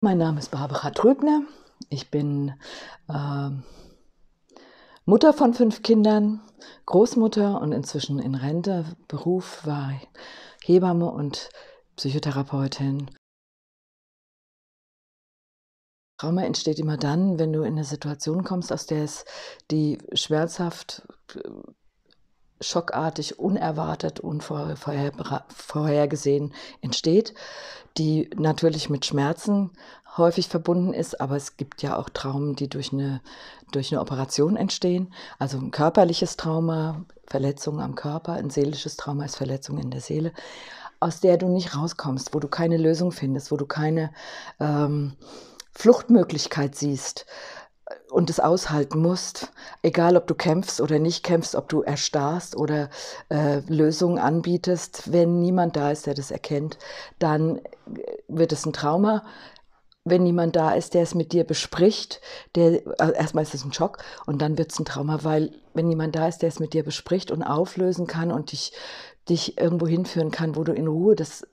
Mein Name ist Barbara Trübner. Ich bin äh, Mutter von fünf Kindern, Großmutter und inzwischen in Rente. Beruf war Hebamme und Psychotherapeutin. Trauma entsteht immer dann, wenn du in eine Situation kommst, aus der es die schmerzhaft schockartig, unerwartet, unvorhergesehen entsteht, die natürlich mit Schmerzen häufig verbunden ist, aber es gibt ja auch Traumen, die durch eine, durch eine Operation entstehen. Also ein körperliches Trauma, Verletzung am Körper, ein seelisches Trauma ist Verletzung in der Seele, aus der du nicht rauskommst, wo du keine Lösung findest, wo du keine ähm, Fluchtmöglichkeit siehst und es aushalten musst, egal ob du kämpfst oder nicht kämpfst, ob du erstarrst oder äh, Lösungen anbietest, wenn niemand da ist, der das erkennt, dann äh, wird es ein Trauma. Wenn niemand da ist, der es mit dir bespricht, der also erstmal ist es ein Schock und dann wird es ein Trauma, weil wenn niemand da ist, der es mit dir bespricht und auflösen kann und dich, dich irgendwo hinführen kann, wo du in Ruhe das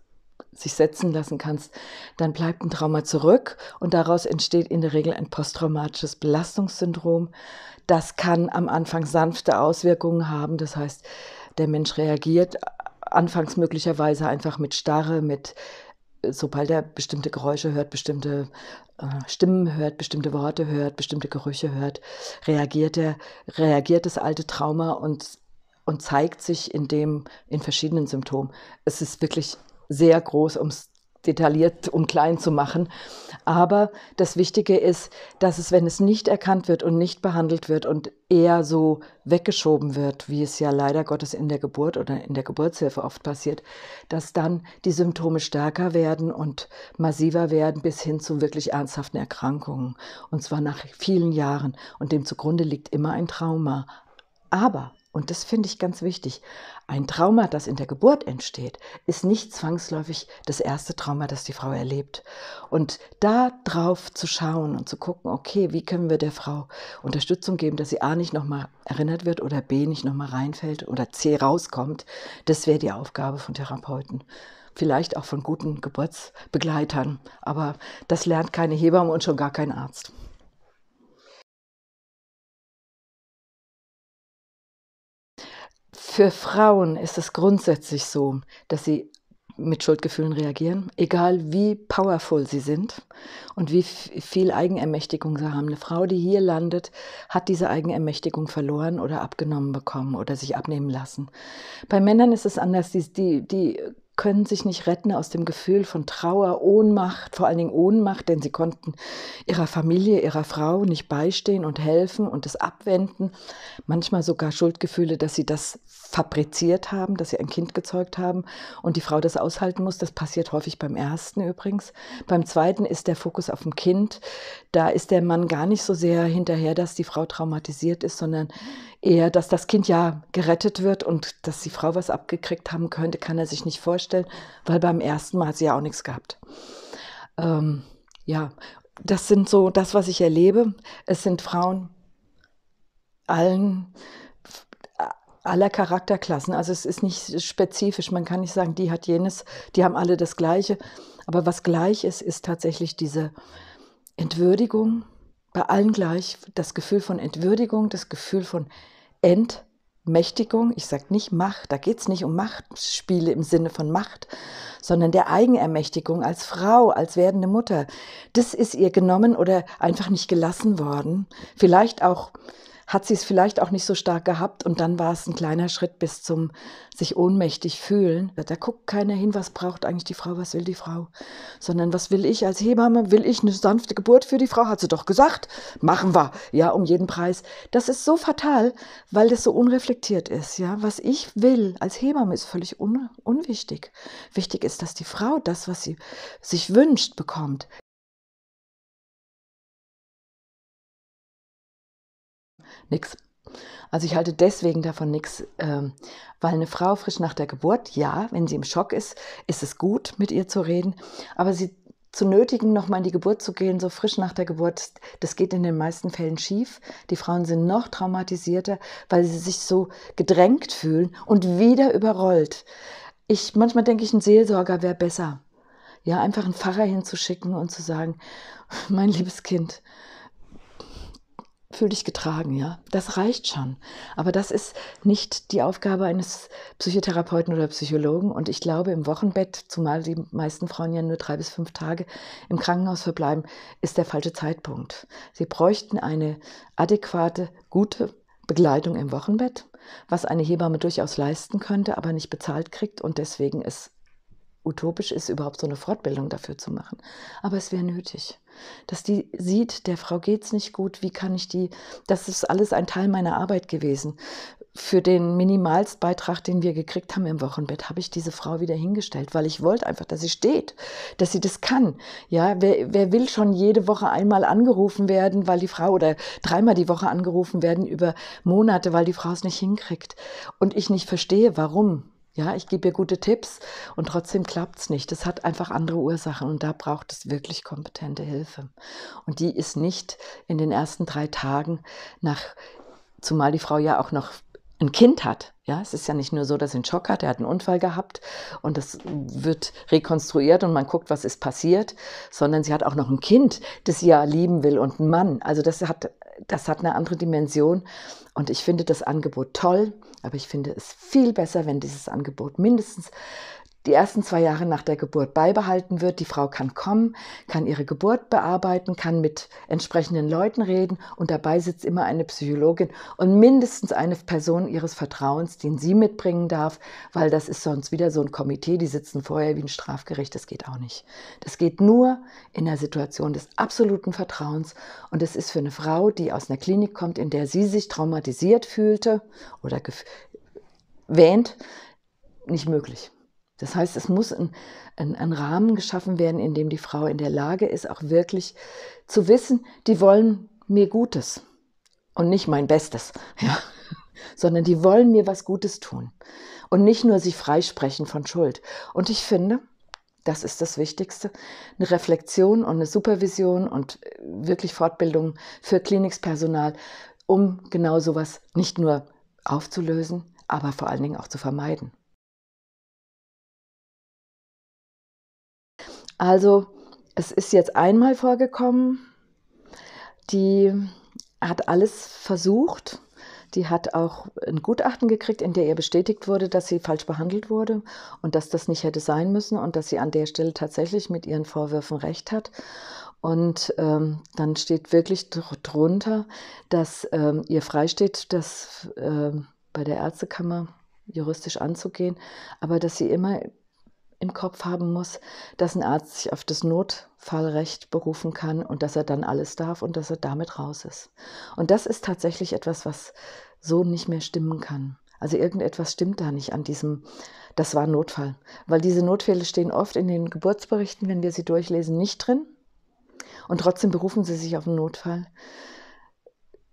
sich setzen lassen kannst, dann bleibt ein Trauma zurück und daraus entsteht in der Regel ein posttraumatisches Belastungssyndrom. Das kann am Anfang sanfte Auswirkungen haben. Das heißt, der Mensch reagiert anfangs möglicherweise einfach mit Starre, mit sobald er bestimmte Geräusche hört, bestimmte äh, Stimmen hört, bestimmte Worte hört, bestimmte Gerüche hört, reagiert er, reagiert das alte Trauma und, und zeigt sich in dem, in verschiedenen Symptomen. Es ist wirklich sehr groß, um es detailliert und klein zu machen. Aber das Wichtige ist, dass es, wenn es nicht erkannt wird und nicht behandelt wird und eher so weggeschoben wird, wie es ja leider Gottes in der Geburt oder in der Geburtshilfe oft passiert, dass dann die Symptome stärker werden und massiver werden bis hin zu wirklich ernsthaften Erkrankungen. Und zwar nach vielen Jahren. Und dem zugrunde liegt immer ein Trauma. Aber und das finde ich ganz wichtig, ein Trauma, das in der Geburt entsteht, ist nicht zwangsläufig das erste Trauma, das die Frau erlebt. Und da drauf zu schauen und zu gucken, okay, wie können wir der Frau Unterstützung geben, dass sie A nicht nochmal erinnert wird oder B nicht nochmal reinfällt oder C rauskommt, das wäre die Aufgabe von Therapeuten. Vielleicht auch von guten Geburtsbegleitern. Aber das lernt keine Hebamme und schon gar kein Arzt. Für Frauen ist es grundsätzlich so, dass sie mit Schuldgefühlen reagieren, egal wie powerful sie sind und wie viel Eigenermächtigung sie haben. Eine Frau, die hier landet, hat diese Eigenermächtigung verloren oder abgenommen bekommen oder sich abnehmen lassen. Bei Männern ist es anders. Die, die, die können sich nicht retten aus dem Gefühl von Trauer, Ohnmacht, vor allen Dingen Ohnmacht, denn sie konnten ihrer Familie, ihrer Frau nicht beistehen und helfen und es abwenden. Manchmal sogar Schuldgefühle, dass sie das fabriziert haben, dass sie ein Kind gezeugt haben und die Frau das aushalten muss. Das passiert häufig beim ersten übrigens. Beim zweiten ist der Fokus auf dem Kind. Da ist der Mann gar nicht so sehr hinterher, dass die Frau traumatisiert ist, sondern eher, dass das Kind ja gerettet wird und dass die Frau was abgekriegt haben könnte, kann er sich nicht vorstellen, weil beim ersten Mal hat sie ja auch nichts gehabt. Ähm, ja, das sind so das, was ich erlebe. Es sind Frauen allen aller Charakterklassen. Also es ist nicht spezifisch. Man kann nicht sagen, die hat jenes, die haben alle das Gleiche. Aber was gleich ist, ist tatsächlich diese Entwürdigung. Bei allen gleich das Gefühl von Entwürdigung, das Gefühl von Entmächtigung. Ich sage nicht Macht, da geht es nicht um Machtspiele im Sinne von Macht, sondern der Eigenermächtigung als Frau, als werdende Mutter. Das ist ihr genommen oder einfach nicht gelassen worden. Vielleicht auch hat sie es vielleicht auch nicht so stark gehabt und dann war es ein kleiner Schritt bis zum sich ohnmächtig fühlen. Da guckt keiner hin, was braucht eigentlich die Frau, was will die Frau, sondern was will ich als Hebamme? Will ich eine sanfte Geburt für die Frau? Hat sie doch gesagt, machen wir, ja, um jeden Preis. Das ist so fatal, weil das so unreflektiert ist, ja. Was ich will als Hebamme ist völlig un unwichtig. Wichtig ist, dass die Frau das, was sie sich wünscht, bekommt. Nix. Also ich halte deswegen davon nichts, ähm, weil eine Frau frisch nach der Geburt, ja, wenn sie im Schock ist, ist es gut, mit ihr zu reden, aber sie zu nötigen, nochmal in die Geburt zu gehen, so frisch nach der Geburt, das geht in den meisten Fällen schief. Die Frauen sind noch traumatisierter, weil sie sich so gedrängt fühlen und wieder überrollt. Ich, manchmal denke ich, ein Seelsorger wäre besser. Ja, einfach einen Pfarrer hinzuschicken und zu sagen, mein liebes Kind, fühl dich getragen, ja. Das reicht schon. Aber das ist nicht die Aufgabe eines Psychotherapeuten oder Psychologen. Und ich glaube, im Wochenbett, zumal die meisten Frauen ja nur drei bis fünf Tage im Krankenhaus verbleiben, ist der falsche Zeitpunkt. Sie bräuchten eine adäquate, gute Begleitung im Wochenbett, was eine Hebamme durchaus leisten könnte, aber nicht bezahlt kriegt und deswegen es utopisch ist, überhaupt so eine Fortbildung dafür zu machen. Aber es wäre nötig dass die sieht, der Frau geht's nicht gut, wie kann ich die, das ist alles ein Teil meiner Arbeit gewesen. Für den Minimalstbeitrag, den wir gekriegt haben im Wochenbett, habe ich diese Frau wieder hingestellt, weil ich wollte einfach, dass sie steht, dass sie das kann. Ja, wer, wer will schon jede Woche einmal angerufen werden, weil die Frau oder dreimal die Woche angerufen werden über Monate, weil die Frau es nicht hinkriegt und ich nicht verstehe, warum. Ja, ich gebe ihr gute Tipps und trotzdem klappt es nicht. Das hat einfach andere Ursachen und da braucht es wirklich kompetente Hilfe. Und die ist nicht in den ersten drei Tagen nach, zumal die Frau ja auch noch ein Kind hat. Ja, es ist ja nicht nur so, dass er einen Schock hat, er hat einen Unfall gehabt und das wird rekonstruiert und man guckt, was ist passiert, sondern sie hat auch noch ein Kind, das sie ja lieben will und einen Mann. Also das hat das hat eine andere Dimension. Und ich finde das Angebot toll, aber ich finde es viel besser, wenn dieses Angebot mindestens die ersten zwei Jahre nach der Geburt beibehalten wird. Die Frau kann kommen, kann ihre Geburt bearbeiten, kann mit entsprechenden Leuten reden und dabei sitzt immer eine Psychologin und mindestens eine Person ihres Vertrauens, den sie mitbringen darf, weil das ist sonst wieder so ein Komitee, die sitzen vorher wie ein Strafgericht, das geht auch nicht. Das geht nur in der Situation des absoluten Vertrauens und es ist für eine Frau, die aus einer Klinik kommt, in der sie sich traumatisiert fühlte oder wähnt, nicht möglich. Das heißt, es muss ein, ein, ein, Rahmen geschaffen werden, in dem die Frau in der Lage ist, auch wirklich zu wissen, die wollen mir Gutes und nicht mein Bestes, ja. sondern die wollen mir was Gutes tun und nicht nur sich freisprechen von Schuld. Und ich finde, das ist das Wichtigste, eine Reflexion und eine Supervision und äh, wirklich Fortbildung für Klinikspersonal, um genau sowas nicht nur aufzulösen, aber vor allen Dingen auch zu vermeiden. Also es ist jetzt einmal vorgekommen, die hat alles versucht. Die hat auch ein Gutachten gekriegt, in der ihr bestätigt wurde, dass sie falsch behandelt wurde und dass das nicht hätte sein müssen und dass sie an der Stelle tatsächlich mit ihren Vorwürfen recht hat. Und ähm, dann steht wirklich drunter, dass ähm, ihr freisteht, das äh, bei der Ärztekammer juristisch anzugehen, aber dass sie immer im Kopf haben muss, dass ein Arzt sich auf das Notfallrecht berufen kann und dass er dann alles darf und dass er damit raus ist. Und das ist tatsächlich etwas, was so nicht mehr stimmen kann. Also irgendetwas stimmt da nicht an diesem, das war Notfall. Weil diese Notfälle stehen oft in den Geburtsberichten, wenn wir sie durchlesen, nicht drin. Und trotzdem berufen sie sich auf einen Notfall.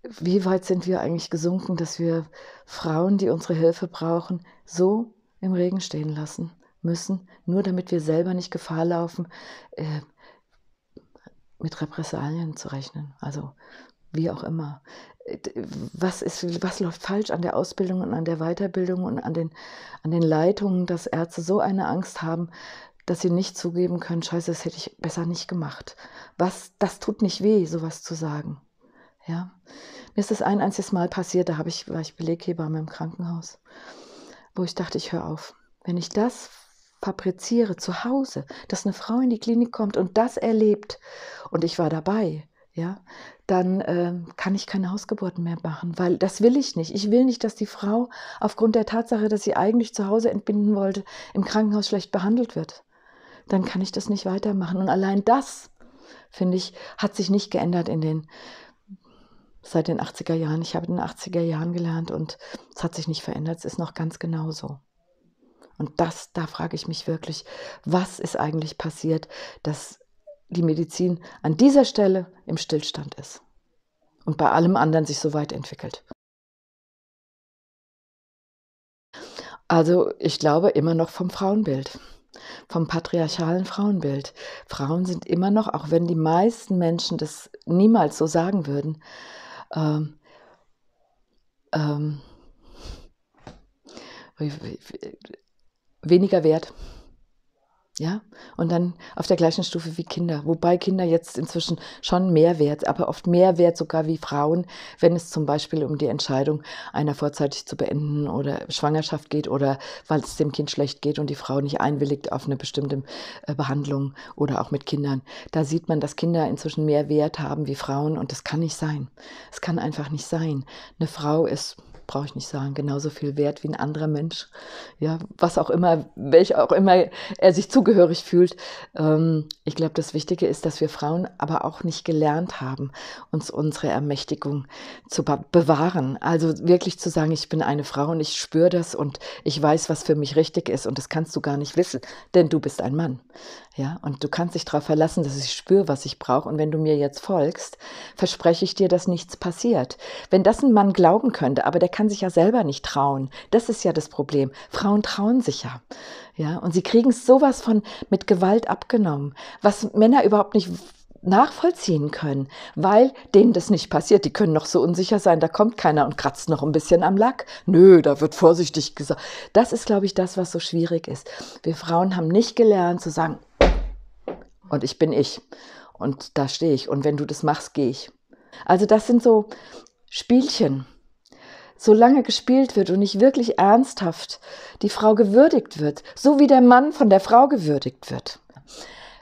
Wie weit sind wir eigentlich gesunken, dass wir Frauen, die unsere Hilfe brauchen, so im Regen stehen lassen? müssen, nur damit wir selber nicht Gefahr laufen, äh, mit Repressalien zu rechnen. Also wie auch immer. Äh, was, ist, was läuft falsch an der Ausbildung und an der Weiterbildung und an den, an den Leitungen, dass Ärzte so eine Angst haben, dass sie nicht zugeben können, scheiße, das hätte ich besser nicht gemacht. Was, das tut nicht weh, sowas zu sagen. Ja. Mir ist das ein einziges Mal passiert, da habe ich, war ich Beleghebamme im Krankenhaus, wo ich dachte, ich höre auf. Wenn ich das fabriziere zu Hause, dass eine Frau in die Klinik kommt und das erlebt und ich war dabei, ja, dann äh, kann ich keine Hausgeburten mehr machen, weil das will ich nicht. Ich will nicht, dass die Frau aufgrund der Tatsache, dass sie eigentlich zu Hause entbinden wollte, im Krankenhaus schlecht behandelt wird. Dann kann ich das nicht weitermachen. Und allein das, finde ich, hat sich nicht geändert in den seit den 80er Jahren. Ich habe in den 80er Jahren gelernt und es hat sich nicht verändert. Es ist noch ganz genauso. Und das, da frage ich mich wirklich, was ist eigentlich passiert, dass die Medizin an dieser Stelle im Stillstand ist und bei allem anderen sich so weit entwickelt. Also ich glaube immer noch vom Frauenbild, vom patriarchalen Frauenbild. Frauen sind immer noch, auch wenn die meisten Menschen das niemals so sagen würden, ähm, ähm, weniger wert. Ja, und dann auf der gleichen Stufe wie Kinder. Wobei Kinder jetzt inzwischen schon mehr wert, aber oft mehr wert sogar wie Frauen, wenn es zum Beispiel um die Entscheidung einer vorzeitig zu beenden oder Schwangerschaft geht oder weil es dem Kind schlecht geht und die Frau nicht einwilligt auf eine bestimmte äh, Behandlung oder auch mit Kindern. Da sieht man, dass Kinder inzwischen mehr Wert haben wie Frauen und das kann nicht sein. Es kann einfach nicht sein. Eine Frau ist brauche ich nicht sagen, genauso viel wert wie ein anderer Mensch. Ja, was auch immer, welch auch immer er sich zugehörig fühlt. Ähm, ich glaube, das Wichtige ist, dass wir Frauen aber auch nicht gelernt haben, uns unsere Ermächtigung zu bewahren. Also wirklich zu sagen, ich bin eine Frau und ich spüre das und ich weiß, was für mich richtig ist und das kannst du gar nicht wissen, denn du bist ein Mann. Ja, und du kannst dich darauf verlassen, dass ich spüre, was ich brauche. Und wenn du mir jetzt folgst, verspreche ich dir, dass nichts passiert. Wenn das ein Mann glauben könnte, aber der kann kann sich ja selber nicht trauen. Das ist ja das Problem. Frauen trauen sich ja. Ja, und sie kriegen sowas von mit Gewalt abgenommen, was Männer überhaupt nicht nachvollziehen können, weil denen das nicht passiert. Die können noch so unsicher sein, da kommt keiner und kratzt noch ein bisschen am Lack. Nö, da wird vorsichtig gesagt. Das ist, glaube ich, das, was so schwierig ist. Wir Frauen haben nicht gelernt zu sagen, und ich bin ich. Und da stehe ich. Und wenn du das machst, gehe ich. Also das sind so Spielchen, solange gespielt wird und nicht wirklich ernsthaft die Frau gewürdigt wird, so wie der Mann von der Frau gewürdigt wird.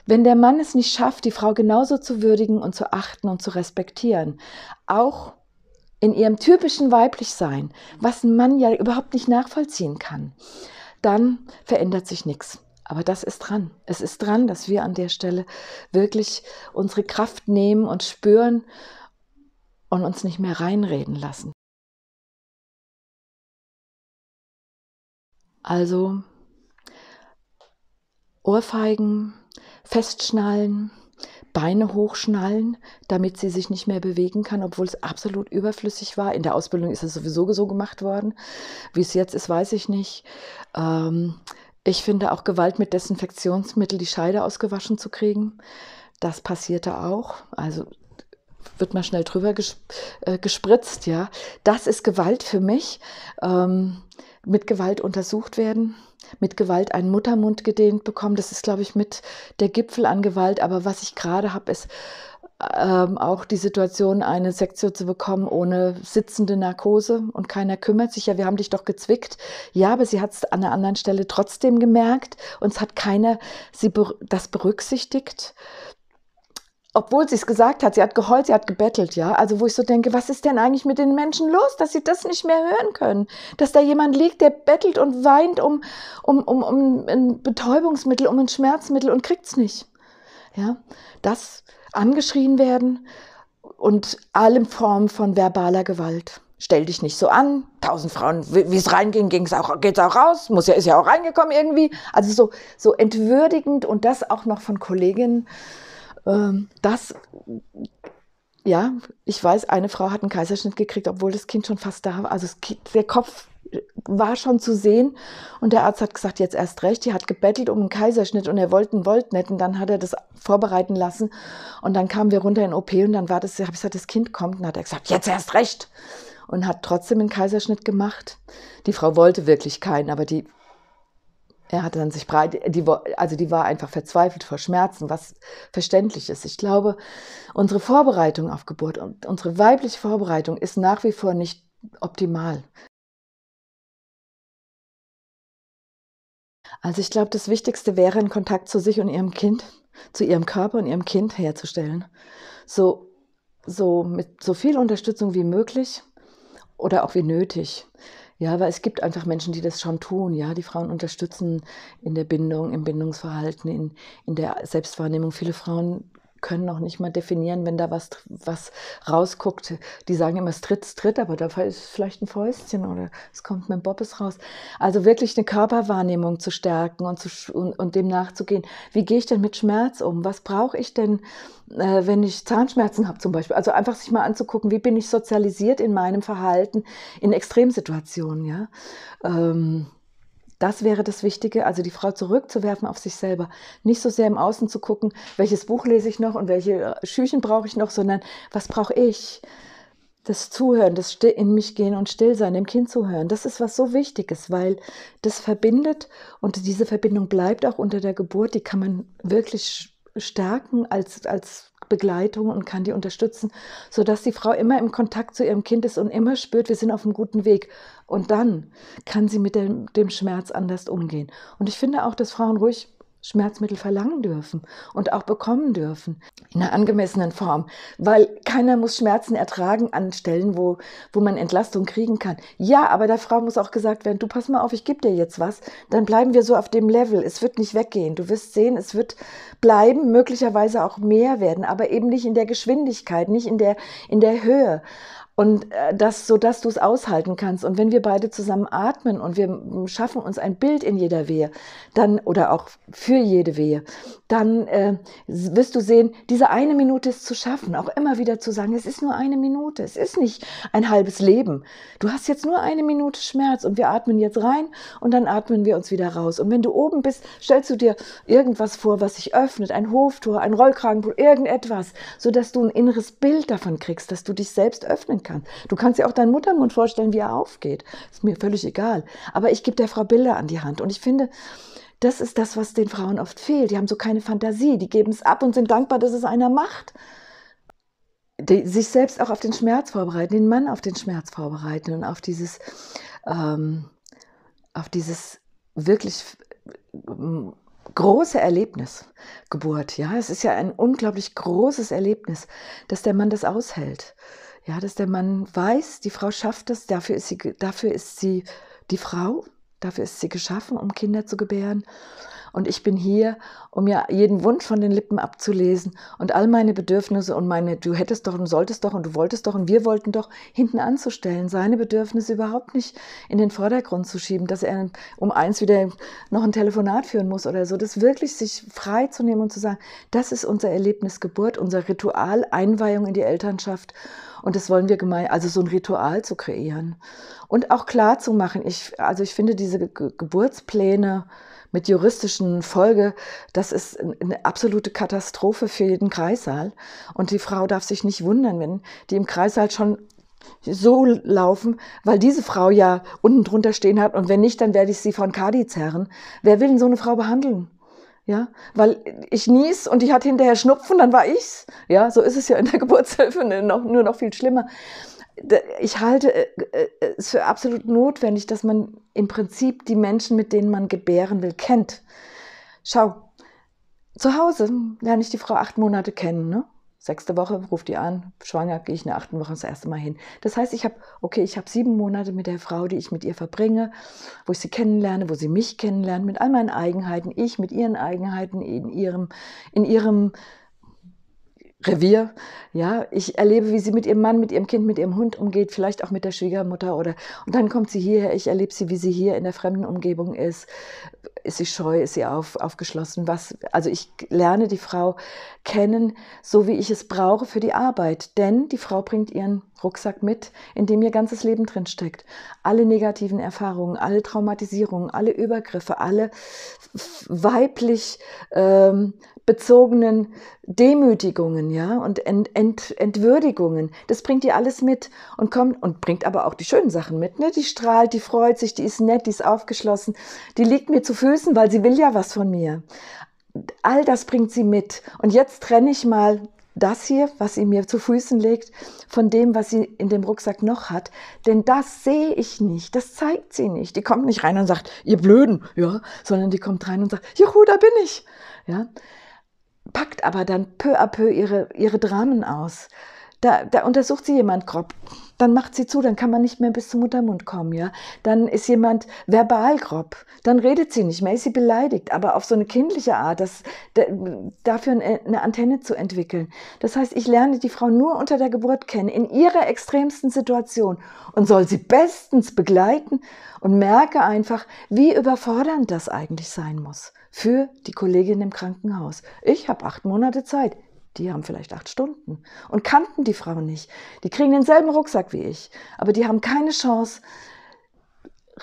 Wenn der Mann es nicht schafft, die Frau genauso zu würdigen und zu achten und zu respektieren, auch in ihrem typischen Weiblichsein, was ein Mann ja überhaupt nicht nachvollziehen kann, dann verändert sich nichts. Aber das ist dran. Es ist dran, dass wir an der Stelle wirklich unsere Kraft nehmen und spüren und uns nicht mehr reinreden lassen. Also Ohrfeigen festschnallen, Beine hochschnallen, damit sie sich nicht mehr bewegen kann, obwohl es absolut überflüssig war. In der Ausbildung ist es sowieso so gemacht worden. Wie es jetzt ist, weiß ich nicht. Ähm, ich finde auch Gewalt mit Desinfektionsmittel, die Scheide ausgewaschen zu kriegen, das passierte auch. Also wird man schnell drüber gesp äh, gespritzt, ja. Das ist Gewalt für mich. Ähm, mit Gewalt untersucht werden, mit Gewalt einen Muttermund gedehnt bekommen. Das ist, glaube ich, mit der Gipfel an Gewalt. Aber was ich gerade habe, ist ähm, auch die Situation, eine Sektion zu bekommen ohne sitzende Narkose und keiner kümmert sich. Ja, wir haben dich doch gezwickt. Ja, aber sie hat es an einer anderen Stelle trotzdem gemerkt. und es hat keiner sie, das berücksichtigt obwohl sie es gesagt hat, sie hat geheult, sie hat gebettelt, ja. Also wo ich so denke, was ist denn eigentlich mit den Menschen los, dass sie das nicht mehr hören können? Dass da jemand liegt, der bettelt und weint um, um, um, um ein Betäubungsmittel, um ein Schmerzmittel und kriegt es nicht. Ja, das angeschrien werden und alle Formen von verbaler Gewalt. Stell dich nicht so an. Tausend Frauen, wie es reinging, ging's auch, geht's auch raus. Muss ja, ist ja auch reingekommen irgendwie. Also so, so entwürdigend und das auch noch von Kolleginnen ähm, das, ja, ich weiß, eine Frau hat einen Kaiserschnitt gekriegt, obwohl das Kind schon fast da war. Also kind, der Kopf war schon zu sehen und der Arzt hat gesagt, jetzt erst recht, die hat gebettelt um einen Kaiserschnitt und er wollte einen Voltnet und dann hat er das vorbereiten lassen und dann kamen wir runter in OP und dann war das, habe ich gesagt, das Kind kommt und hat er gesagt, jetzt erst recht und hat trotzdem einen Kaiserschnitt gemacht. Die Frau wollte wirklich keinen, aber die er hat dann sich breit, die, also die war einfach verzweifelt vor Schmerzen, was verständlich ist. Ich glaube, unsere Vorbereitung auf Geburt und unsere weibliche Vorbereitung ist nach wie vor nicht optimal. Also ich glaube, das Wichtigste wäre, einen Kontakt zu sich und ihrem Kind, zu ihrem Körper und ihrem Kind herzustellen. So, so mit so viel Unterstützung wie möglich oder auch wie nötig. Ja, weil es gibt einfach Menschen, die das schon tun, ja, die Frauen unterstützen in der Bindung, im Bindungsverhalten, in, in der Selbstwahrnehmung. Viele Frauen können noch nicht mal definieren, wenn da was, was rausguckt. Die sagen immer, es tritt, es tritt, aber da ist vielleicht ein Fäustchen oder es kommt mit dem Bobbes raus. Also wirklich eine Körperwahrnehmung zu stärken und, zu, und, und dem nachzugehen. Wie gehe ich denn mit Schmerz um? Was brauche ich denn, äh, wenn ich Zahnschmerzen habe zum Beispiel? Also einfach sich mal anzugucken, wie bin ich sozialisiert in meinem Verhalten in Extremsituationen, ja? Ähm, das wäre das Wichtige, also die Frau zurückzuwerfen auf sich selber. Nicht so sehr im Außen zu gucken, welches Buch lese ich noch und welche äh, Schüchen brauche ich noch, sondern was brauche ich? Das Zuhören, das in mich gehen und still sein, dem Kind zuhören, das ist was so Wichtiges, weil das verbindet und diese Verbindung bleibt auch unter der Geburt, die kann man wirklich stärken als, als Begleitung und kann die unterstützen, sodass die Frau immer im Kontakt zu ihrem Kind ist und immer spürt, wir sind auf einem guten Weg. Und dann kann sie mit dem, dem Schmerz anders umgehen. Und ich finde auch, dass Frauen ruhig Schmerzmittel verlangen dürfen und auch bekommen dürfen in einer angemessenen Form, weil keiner muss Schmerzen ertragen an Stellen, wo, wo man Entlastung kriegen kann. Ja, aber der Frau muss auch gesagt werden, du pass mal auf, ich gebe dir jetzt was, dann bleiben wir so auf dem Level, es wird nicht weggehen, du wirst sehen, es wird bleiben, möglicherweise auch mehr werden, aber eben nicht in der Geschwindigkeit, nicht in der, in der Höhe und äh, das, sodass du es aushalten kannst. Und wenn wir beide zusammen atmen und wir schaffen uns ein Bild in jeder Wehe, dann oder auch für jede Wehe, dann äh, wirst du sehen, diese eine Minute ist zu schaffen. Auch immer wieder zu sagen, es ist nur eine Minute, es ist nicht ein halbes Leben. Du hast jetzt nur eine Minute Schmerz und wir atmen jetzt rein und dann atmen wir uns wieder raus. Und wenn du oben bist, stellst du dir irgendwas vor, was sich öffnet, ein Hoftor, ein Rollkragenpool, irgendetwas, sodass du ein inneres Bild davon kriegst, dass du dich selbst öffnen sehen kann. Du kannst dir auch deinen Muttermund vorstellen, wie er aufgeht. Ist mir völlig egal. Aber ich gebe der Frau Bilder an die Hand. Und ich finde, das ist das, was den Frauen oft fehlt. Die haben so keine Fantasie. Die geben es ab und sind dankbar, dass es einer macht. Die sich selbst auch auf den Schmerz vorbereiten, den Mann auf den Schmerz vorbereiten und auf dieses, ähm, auf dieses wirklich ähm, große Erlebnis, Geburt. Ja, es ist ja ein unglaublich großes Erlebnis, dass der Mann das aushält ja, dass der Mann weiß, die Frau schafft es, dafür ist sie, dafür ist sie die Frau, dafür ist sie geschaffen, um Kinder zu gebären. Und ich bin hier, um ja jeden Wunsch von den Lippen abzulesen und all meine Bedürfnisse und meine, du hättest doch und solltest doch und du wolltest doch und wir wollten doch hinten anzustellen, seine Bedürfnisse überhaupt nicht in den Vordergrund zu schieben, dass er um eins wieder noch ein Telefonat führen muss oder so. Das wirklich sich frei zu nehmen und zu sagen, das ist unser Erlebnis Geburt, unser Ritual, Einweihung in die Elternschaft. Und das wollen wir gemein, also so ein Ritual zu kreieren. Und auch klar zu machen, ich, also ich finde diese Ge Geburtspläne, mit juristischen Folge, das ist eine absolute Katastrophe für jeden Kreissaal. Und die Frau darf sich nicht wundern, wenn die im Kreissaal schon so laufen, weil diese Frau ja unten drunter stehen hat und wenn nicht, dann werde ich sie von Kadi zerren. Wer will denn so eine Frau behandeln? Ja, weil ich nies und die hat hinterher Schnupfen, dann war ich's. Ja, so ist es ja in der Geburtshilfe ne, noch, nur noch viel schlimmer ich halte äh, äh, es für absolut notwendig, dass man im Prinzip die Menschen, mit denen man gebären will, kennt. Schau, zu Hause lerne ich die Frau acht Monate kennen. Ne? Sechste Woche ruft die an, schwanger gehe ich in der achten Woche das erste Mal hin. Das heißt, ich habe, okay, ich habe sieben Monate mit der Frau, die ich mit ihr verbringe, wo ich sie kennenlerne, wo sie mich kennenlernt, mit all meinen Eigenheiten, ich mit ihren Eigenheiten, in ihrem, in ihrem Revier. Ja, ich erlebe, wie sie mit ihrem Mann, mit ihrem Kind, mit ihrem Hund umgeht, vielleicht auch mit der Schwiegermutter oder und dann kommt sie hierher. Ich erlebe sie, wie sie hier in der fremden Umgebung ist. Ist sie scheu, ist sie auf, aufgeschlossen? Was? Also ich lerne die Frau kennen, so wie ich es brauche für die Arbeit. Denn die Frau bringt ihren Rucksack mit, in dem ihr ganzes Leben drinsteckt. Alle negativen Erfahrungen, alle Traumatisierungen, alle Übergriffe, alle weiblich ähm, bezogenen Demütigungen, ja, und Ent Ent Entwürdigungen. Das bringt ihr alles mit und kommt und bringt aber auch die schönen Sachen mit, ne? Die strahlt, die freut sich, die ist nett, die ist aufgeschlossen, die liegt mir zu Füßen, weil sie will ja was von mir. All das bringt sie mit. Und jetzt trenne ich mal das hier, was sie mir zu Füßen legt, von dem, was sie in dem Rucksack noch hat. Denn das sehe ich nicht, das zeigt sie nicht. Die kommt nicht rein und sagt, ihr Blöden, ja, sondern die kommt rein und sagt, juhu, da bin ich. Ja, packt aber dann peu à peu ihre, ihre Dramen aus da, da untersucht sie jemand grob, dann macht sie zu, dann kann man nicht mehr bis zum Muttermund kommen, ja. Dann ist jemand verbal grob, dann redet sie nicht mehr, ist sie beleidigt, aber auf so eine kindliche Art, das, dafür eine Antenne zu entwickeln. Das heißt, ich lerne die Frau nur unter der Geburt kennen, in ihrer extremsten Situation und soll sie bestens begleiten und merke einfach, wie überfordernd das eigentlich sein muss für die Kollegin im Krankenhaus. Ich habe acht Monate Zeit. Die haben vielleicht acht Stunden und kannten die Frau nicht. Die kriegen denselben Rucksack wie ich, aber die haben keine Chance,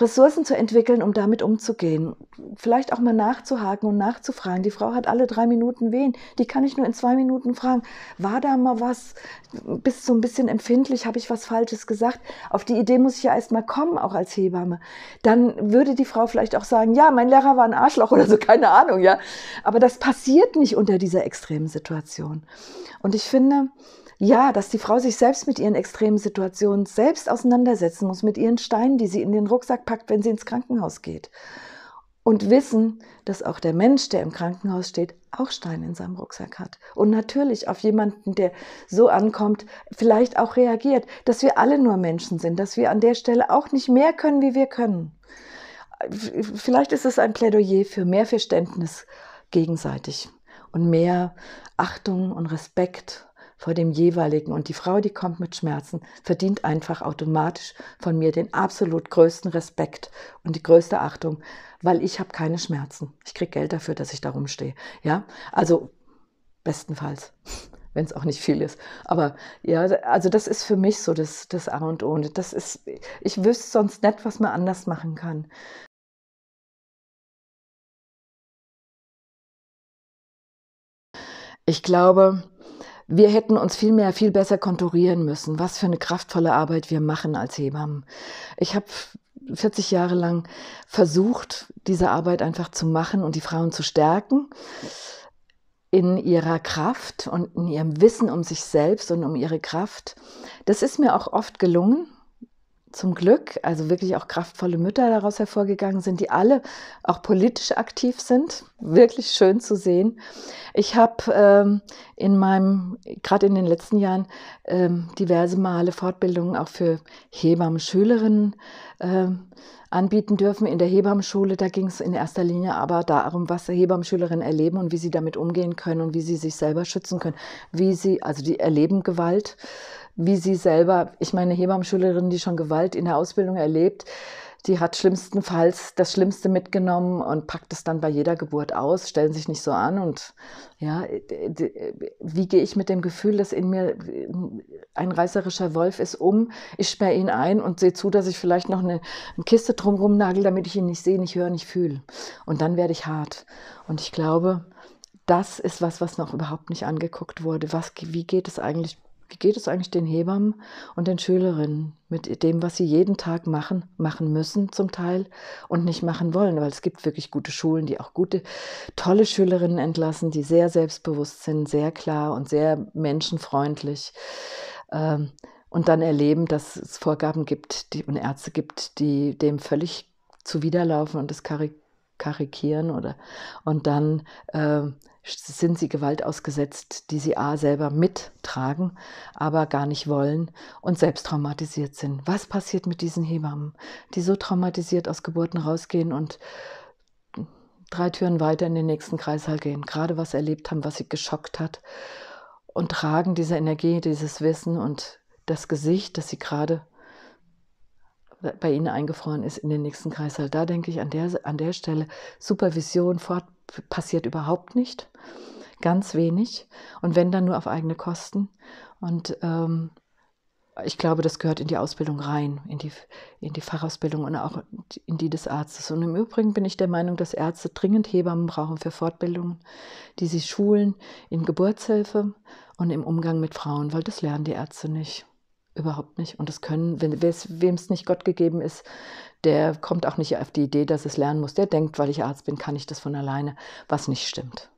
Ressourcen zu entwickeln, um damit umzugehen. Vielleicht auch mal nachzuhaken und nachzufragen. Die Frau hat alle drei Minuten wehen. Die kann ich nur in zwei Minuten fragen. War da mal was? Bist so ein bisschen empfindlich? Habe ich was Falsches gesagt? Auf die Idee muss ich ja erst mal kommen, auch als Hebamme. Dann würde die Frau vielleicht auch sagen, ja, mein Lehrer war ein Arschloch oder so, keine Ahnung, ja. Aber das passiert nicht unter dieser extremen Situation. Und ich finde, ja, dass die Frau sich selbst mit ihren extremen Situationen selbst auseinandersetzen muss, mit ihren Steinen, die sie in den Rucksack packt, wenn sie ins Krankenhaus geht. Und wissen, dass auch der Mensch, der im Krankenhaus steht, auch Steine in seinem Rucksack hat. Und natürlich auf jemanden, der so ankommt, vielleicht auch reagiert, dass wir alle nur Menschen sind, dass wir an der Stelle auch nicht mehr können, wie wir können. Vielleicht ist es ein Plädoyer für mehr Verständnis gegenseitig und mehr Achtung und Respekt vor dem jeweiligen. Und die Frau, die kommt mit Schmerzen, verdient einfach automatisch von mir den absolut größten Respekt und die größte Achtung, weil ich habe keine Schmerzen. Ich kriege Geld dafür, dass ich da rumstehe. Ja, also bestenfalls wenn es auch nicht viel ist. Aber ja, also das ist für mich so das, das A und O. Das ist, ich wüsste sonst nicht, was man anders machen kann. Ich glaube, wir hätten uns viel mehr, viel besser konturieren müssen, was für eine kraftvolle Arbeit wir machen als Hebammen. Ich habe 40 Jahre lang versucht, diese Arbeit einfach zu machen und die Frauen zu stärken in ihrer Kraft und in ihrem Wissen um sich selbst und um ihre Kraft. Das ist mir auch oft gelungen, zum Glück, also wirklich auch kraftvolle Mütter daraus hervorgegangen sind, die alle auch politisch aktiv sind. Wirklich schön zu sehen. Ich habe ähm, in meinem, gerade in den letzten Jahren, ähm, diverse Male Fortbildungen auch für hebammen ähm, anbieten dürfen in der Hebammenschule. Da ging es in erster Linie aber darum, was Hebammenschülerinnen erleben und wie sie damit umgehen können und wie sie sich selber schützen können. Wie sie, also die erleben Gewalt wie sie selber, ich meine Hebammenschülerin, die schon Gewalt in der Ausbildung erlebt, die hat schlimmstenfalls das Schlimmste mitgenommen und packt es dann bei jeder Geburt aus, stellen sich nicht so an und ja, äh, äh, wie gehe ich mit dem Gefühl, dass in mir äh, ein reißerischer Wolf ist, um, ich sperre ihn ein und sehe zu, dass ich vielleicht noch eine, eine Kiste drumrum nagel, damit ich ihn nicht sehe, nicht höre, nicht fühle. Und dann werde ich hart. Und ich glaube, das ist was, was noch überhaupt nicht angeguckt wurde. Was, wie geht es eigentlich wie geht es eigentlich den Hebammen und den Schülerinnen mit dem, was sie jeden Tag machen, machen müssen zum Teil und nicht machen wollen, weil es gibt wirklich gute Schulen, die auch gute, tolle Schülerinnen entlassen, die sehr selbstbewusst sind, sehr klar und sehr menschenfreundlich. Ähm, und dann erleben, dass es Vorgaben gibt die, und Ärzte gibt, die dem völlig zuwiderlaufen und das karik karikieren oder und dann äh, sind sie Gewalt ausgesetzt, die sie a selber mittragen, aber gar nicht wollen und selbst traumatisiert sind. Was passiert mit diesen Hebammen, die so traumatisiert aus Geburten rausgehen und drei Türen weiter in den nächsten Kreißsaal gehen, gerade was erlebt haben, was sie geschockt hat und tragen diese Energie, dieses Wissen und das Gesicht, das sie gerade bei ihnen eingefroren ist in den nächsten Kreißsaal. Da denke ich an der, an der Stelle Supervision, Fortbildung, passiert überhaupt nicht. Ganz wenig. Und wenn dann nur auf eigene Kosten. Und ähm, ich glaube, das gehört in die Ausbildung rein, in die, in die Fachausbildung und auch in die des Arztes. Und im Übrigen bin ich der Meinung, dass Ärzte dringend Hebammen brauchen für Fortbildungen, die sie schulen in Geburtshilfe und im Umgang mit Frauen, weil das lernen die Ärzte nicht. Überhaupt nicht. Und das können, wem es nicht Gott gegeben ist, der kommt auch nicht auf die Idee, dass es lernen muss. Der denkt, weil ich Arzt bin, kann ich das von alleine, was nicht stimmt.